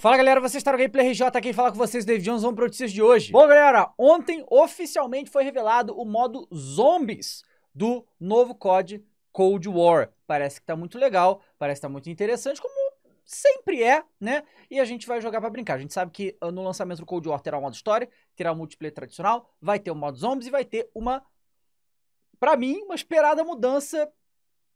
Fala galera, vocês estão no Gameplay RJ, quem fala com vocês, David Jones, vamos para notícias de hoje. Bom galera, ontem oficialmente foi revelado o modo Zombies do novo COD Cold War. Parece que tá muito legal, parece que tá muito interessante, como sempre é, né? E a gente vai jogar para brincar. A gente sabe que no lançamento do Cold War terá o modo história, terá o multiplayer tradicional, vai ter o modo Zombies e vai ter uma, para mim, uma esperada mudança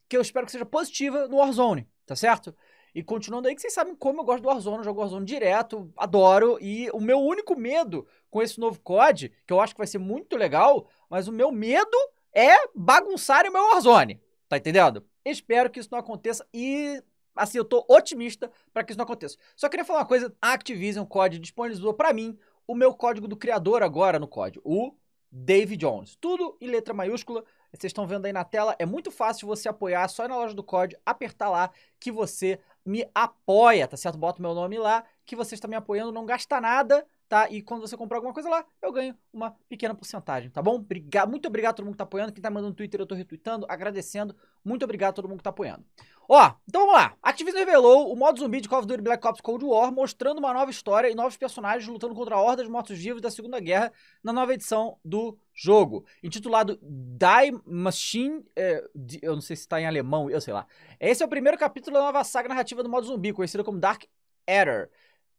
que eu espero que seja positiva no Warzone, tá certo? E continuando aí, que vocês sabem como eu gosto do Warzone, eu jogo Warzone direto, adoro. E o meu único medo com esse novo COD, que eu acho que vai ser muito legal, mas o meu medo é bagunçar o meu Warzone. Tá entendendo? Espero que isso não aconteça e assim, eu tô otimista para que isso não aconteça. Só queria falar uma coisa, a Activision Code disponibilizou para mim o meu código do criador agora no código, o David Jones. Tudo em letra maiúscula, vocês estão vendo aí na tela, é muito fácil você apoiar, só na loja do código, apertar lá que você me apoia, tá certo? Bota o meu nome lá, que você está me apoiando, não gasta nada, tá? E quando você comprar alguma coisa lá, eu ganho uma pequena porcentagem, tá bom? Obrigado, muito obrigado a todo mundo que tá apoiando, quem tá mandando no Twitter eu tô retweetando, agradecendo. Muito obrigado a todo mundo que tá apoiando. Ó, então vamos lá. Activision revelou o modo zumbi de Call of Duty Black Ops Cold War, mostrando uma nova história e novos personagens lutando contra hordas de mortos-vivos da Segunda Guerra na nova edição do jogo. Intitulado Die Machine, é, eu não sei se tá em alemão, eu sei lá. Esse é o primeiro capítulo da nova saga narrativa do modo zumbi, conhecida como Dark Error.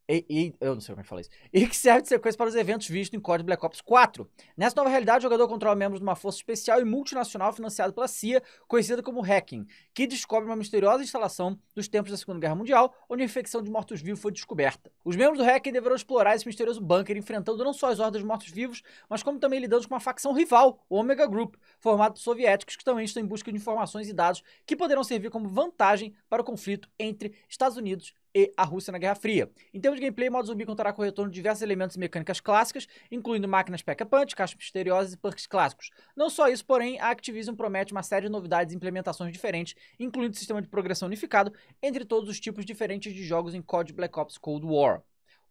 E, e, eu não sei como é que fala isso. E que serve de sequência para os eventos vistos em Code Black Ops 4. Nessa nova realidade, o jogador controla membros de uma força especial e multinacional financiada pela CIA, conhecida como Hacking, que descobre uma misteriosa instalação dos tempos da Segunda Guerra Mundial, onde a infecção de mortos-vivos foi descoberta. Os membros do Hacking deverão explorar esse misterioso bunker, enfrentando não só as hordas de mortos-vivos, mas como também lidando com uma facção rival, o Omega Group, formado por soviéticos que também estão em busca de informações e dados que poderão servir como vantagem para o conflito entre Estados Unidos e a Rússia na Guerra Fria. Em termos de gameplay, o modo zumbi contará com o retorno de diversos elementos e mecânicas clássicas, incluindo máquinas pack-a-punch, caixas misteriosas e perks clássicos. Não só isso, porém, a Activision promete uma série de novidades e implementações diferentes, incluindo sistema de progressão unificado entre todos os tipos diferentes de jogos em COD Black Ops Cold War.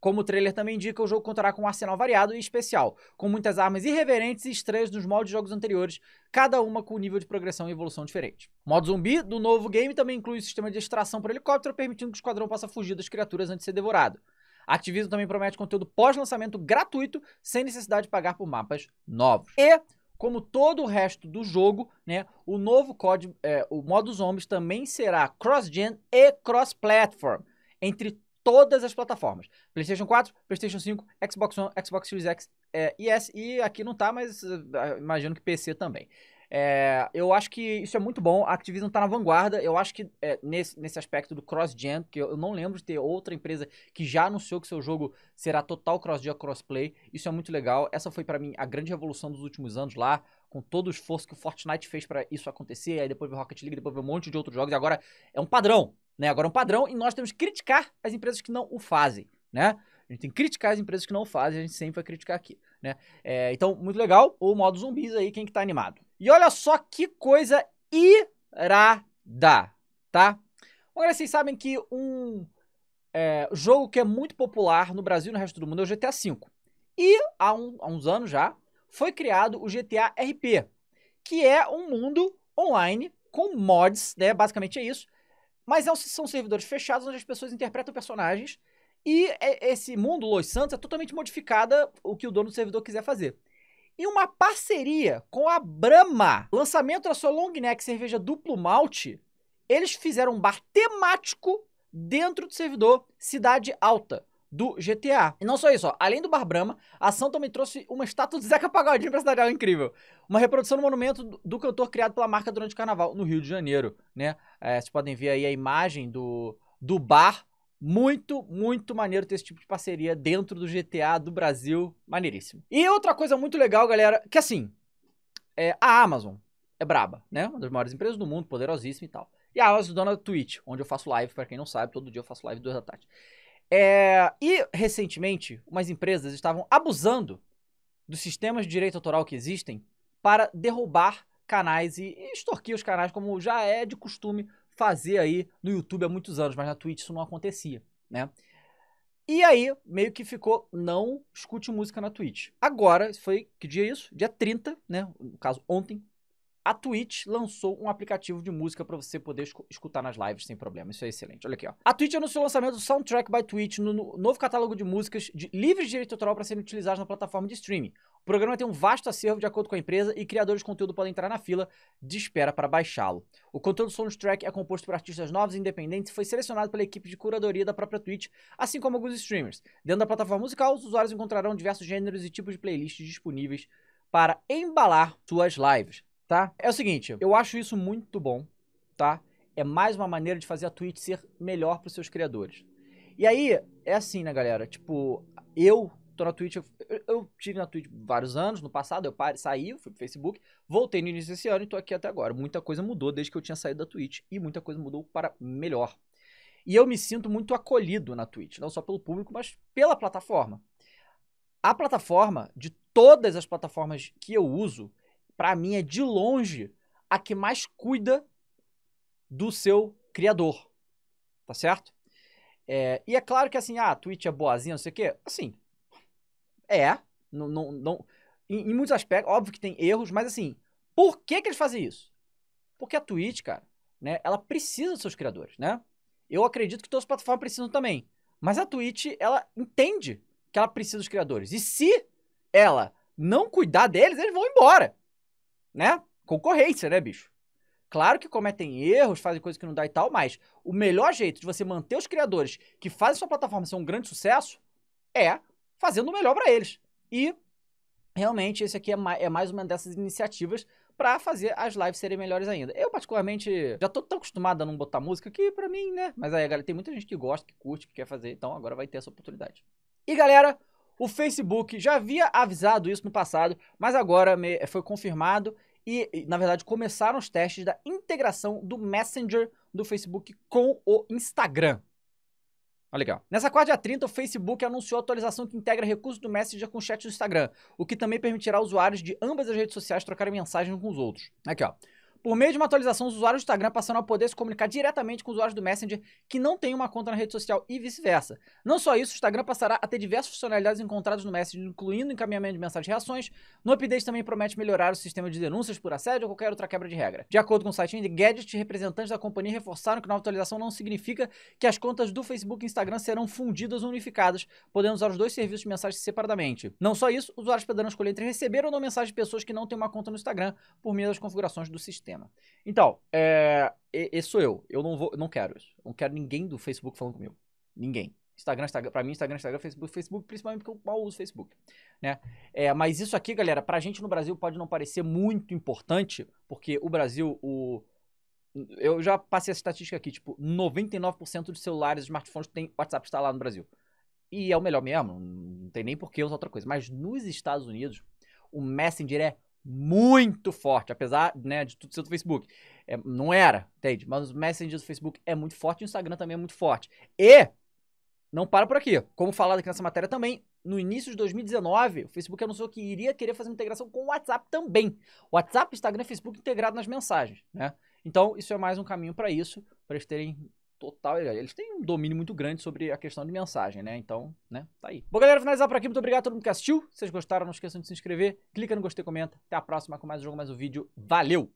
Como o trailer também indica, o jogo contará com um arsenal variado e especial, com muitas armas irreverentes e estranhas nos modos de jogos anteriores, cada uma com um nível de progressão e evolução diferente. O modo zumbi do novo game também inclui o um sistema de extração por helicóptero, permitindo que o esquadrão possa fugir das criaturas antes de ser devorado. A Activision também promete conteúdo pós-lançamento gratuito, sem necessidade de pagar por mapas novos. E como todo o resto do jogo, né, o novo código, é, o modo zombies também será cross-gen e cross-platform entre todas as plataformas. PlayStation 4, PlayStation 5, Xbox One, Xbox Series X é, e S. E aqui não tá, mas uh, imagino que PC também. É, eu acho que isso é muito bom. A Activision está na vanguarda. Eu acho que é, nesse, nesse aspecto do cross-gen, que eu, eu, não lembro de ter outra empresa que já anunciou que seu jogo será total cross-gen, cross-play. Isso é muito legal. Essa foi para mim a grande revolução dos últimos anos lá com todo o esforço que o Fortnite fez para isso acontecer, aí depois veio Rocket League, depois veio um monte de outros jogos, e agora é um padrão. Né? Agora é um padrão e nós temos que criticar as empresas que não o fazem, né? A gente tem que criticar as empresas que não o fazem, a gente sempre vai criticar aqui, né? É, então, muito legal o modo zumbis aí, quem que tá animado. E olha só que coisa irada, tá? Agora vocês sabem que um é, jogo que é muito popular no Brasil e no resto do mundo é o GTA V. E há, um, há uns anos já foi criado o GTA RP, que é um mundo online com mods, né? Basicamente é isso mas é são servidores fechados onde as pessoas interpretam personagens. E é, esse mundo, Los Santos, é totalmente modificada o que o dono do servidor quiser fazer. E uma parceria com a Brahma, lançamento da sua long neck cerveja duplo malte, eles fizeram um bar temático dentro do servidor Cidade Alta do GTA. E não só isso, ó. além do Bar Brahma, a ação também trouxe uma estátua de Zeca Pagodinho pra Cidade Real é incrível. Uma reprodução do monumento do cantor criado pela marca durante o carnaval no Rio de Janeiro, né? É, vocês podem ver aí a imagem do, do bar. Muito, muito maneiro ter esse tipo de parceria dentro do GTA do Brasil. Maneiríssimo. E outra coisa muito legal, galera, que assim, é, a Amazon é braba, né? Uma das maiores empresas do mundo, poderosíssima e tal. E a Amazon dona do Twitch, onde eu faço live, para quem não sabe, todo dia eu faço live duas da tarde. É, e, recentemente, umas empresas estavam abusando dos sistemas de direito autoral que existem para derrubar canais e, e extorquir os canais, como já é de costume fazer aí no YouTube há muitos anos, mas na Twitch isso não acontecia, né? E aí, meio que ficou, não escute música na Twitch. Agora, foi que dia é isso? Dia 30, né? No caso, ontem, a Twitch lançou um aplicativo de música para você poder escutar nas lives sem problema. Isso é excelente. Olha aqui, ó. A Twitch anunciou o lançamento do Soundtrack by Twitch no novo catálogo de músicas de livre de direito autoral para serem utilizadas na plataforma de streaming. O programa tem um vasto acervo de acordo com a empresa e criadores de conteúdo podem entrar na fila de espera para baixá-lo. O conteúdo do Soundtrack é composto por artistas novos e independentes e foi selecionado pela equipe de curadoria da própria Twitch, assim como alguns streamers. Dentro da plataforma musical, os usuários encontrarão diversos gêneros e tipos de playlists disponíveis para embalar suas lives tá? É o seguinte, eu acho isso muito bom, tá? É mais uma maneira de fazer a Twitch ser melhor para os seus criadores. E aí, é assim, né, galera? Tipo, eu tô na Twitch, eu, eu tive na Twitch vários anos, no passado eu parei, saí, fui pro Facebook, voltei no início desse ano e tô aqui até agora. Muita coisa mudou desde que eu tinha saído da Twitch e muita coisa mudou para melhor. E eu me sinto muito acolhido na Twitch, não só pelo público, mas pela plataforma. A plataforma, de todas as plataformas que eu uso, para mim, é de longe a que mais cuida do seu criador. Tá certo? É, e é claro que assim, ah, a Twitch é boazinha, não sei o quê. Assim, é. Não, não, não, em, em muitos aspectos, óbvio que tem erros, mas assim, por que, que eles fazem isso? Porque a Twitch, cara, né, ela precisa dos seus criadores, né? Eu acredito que todas as plataformas precisam também. Mas a Twitch, ela entende que ela precisa dos criadores. E se ela não cuidar deles, eles vão embora né? Concorrência, né, bicho? Claro que cometem erros, fazem coisas que não dá e tal, mas o melhor jeito de você manter os criadores que fazem sua plataforma ser um grande sucesso é fazendo o melhor para eles. E realmente esse aqui é, é mais uma dessas iniciativas para fazer as lives serem melhores ainda. Eu, particularmente, já tô tão acostumado a não botar música que, para mim, né? Mas aí, galera, tem muita gente que gosta, que curte, que quer fazer, então agora vai ter essa oportunidade. E, galera, o Facebook já havia avisado isso no passado, mas agora eh, foi confirmado e, na verdade, começaram os testes da integração do Messenger do Facebook com o Instagram. Olha legal. Nessa quarta dia 30, o Facebook anunciou a atualização que integra recursos do Messenger com o chat do Instagram, o que também permitirá usuários de ambas as redes sociais trocarem mensagens com os outros. Aqui, ó. Por meio de uma atualização, os usuários do Instagram passaram a poder se comunicar diretamente com os usuários do Messenger que não têm uma conta na rede social e vice-versa. Não só isso, o Instagram passará a ter diversas funcionalidades encontradas no Messenger, incluindo encaminhamento de mensagens e reações. No update também promete melhorar o sistema de denúncias por assédio ou qualquer outra quebra de regra. De acordo com o site Gadget, representantes da companhia reforçaram que a nova atualização não significa que as contas do Facebook e Instagram serão fundidas ou unificadas, podendo usar os dois serviços de mensagens separadamente. Não só isso, os usuários poderão escolher entre receber ou não mensagem de pessoas que não têm uma conta no Instagram por meio das configurações do sistema. Então, é, esse sou eu. Eu não vou, não quero isso. Eu não quero ninguém do Facebook falando comigo. Ninguém. Instagram, Instagram, pra mim, Instagram, Instagram, Facebook, Facebook, principalmente porque eu mal uso Facebook, né? É, mas isso aqui, galera, pra gente no Brasil pode não parecer muito importante, porque o Brasil, o... Eu já passei a estatística aqui, tipo, 99% dos celulares e smartphones tem WhatsApp instalado no Brasil. E é o melhor mesmo, não tem nem por que usar outra coisa. Mas nos Estados Unidos, o Messenger é muito forte, apesar né, de tudo ser do Facebook. É, não era, entende? Mas os Messenger do Facebook é muito forte e o Instagram também é muito forte. E não para por aqui. Como falado aqui nessa matéria também, no início de 2019, o Facebook anunciou que iria querer fazer uma integração com o WhatsApp também. WhatsApp, Instagram e Facebook integrado nas mensagens, né? Então, isso é mais um caminho para isso, para eles terem total. Eles têm um domínio muito grande sobre a questão de mensagem, né? Então, né? Tá aí. Bom, galera, finalizar por aqui. Muito obrigado a todo mundo que assistiu. Se vocês gostaram, não esqueçam de se inscrever. Clica no gostei, comenta. Até a próxima com mais um jogo, mais um vídeo. Valeu!